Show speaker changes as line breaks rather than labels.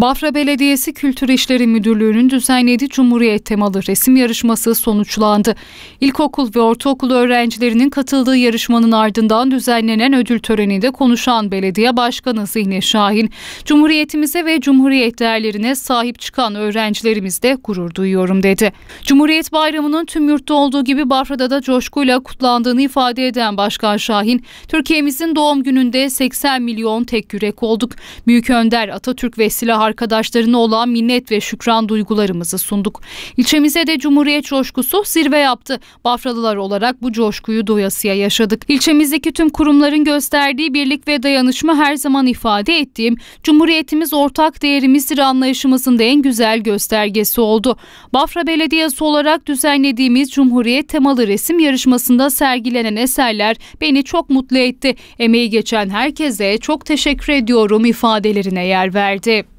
Bafra Belediyesi Kültür İşleri Müdürlüğü'nün düzenlediği Cumhuriyet temalı resim yarışması sonuçlandı. İlkokul ve ortaokul öğrencilerinin katıldığı yarışmanın ardından düzenlenen ödül töreninde konuşan belediye başkanı Zihni Şahin, Cumhuriyetimize ve Cumhuriyet değerlerine sahip çıkan öğrencilerimizde gurur duyuyorum dedi. Cumhuriyet Bayramı'nın tüm yurtta olduğu gibi Bafra'da da coşkuyla kutlandığını ifade eden Başkan Şahin, Türkiye'mizin doğum gününde 80 milyon tek yürek olduk. Büyük Önder Atatürk ve silah arkadaşlarına olan minnet ve şükran duygularımızı sunduk. İlçemize de Cumhuriyet coşkusu zirve yaptı. Bafralılar olarak bu coşkuyu doyasıya yaşadık. İlçemizdeki tüm kurumların gösterdiği birlik ve dayanışma her zaman ifade ettiğim Cumhuriyetimiz ortak değerimizdir anlayışımızın da en güzel göstergesi oldu. Bafra Belediyesi olarak düzenlediğimiz Cumhuriyet temalı resim yarışmasında sergilenen eserler beni çok mutlu etti. Emeği geçen herkese çok teşekkür ediyorum ifadelerine yer verdi.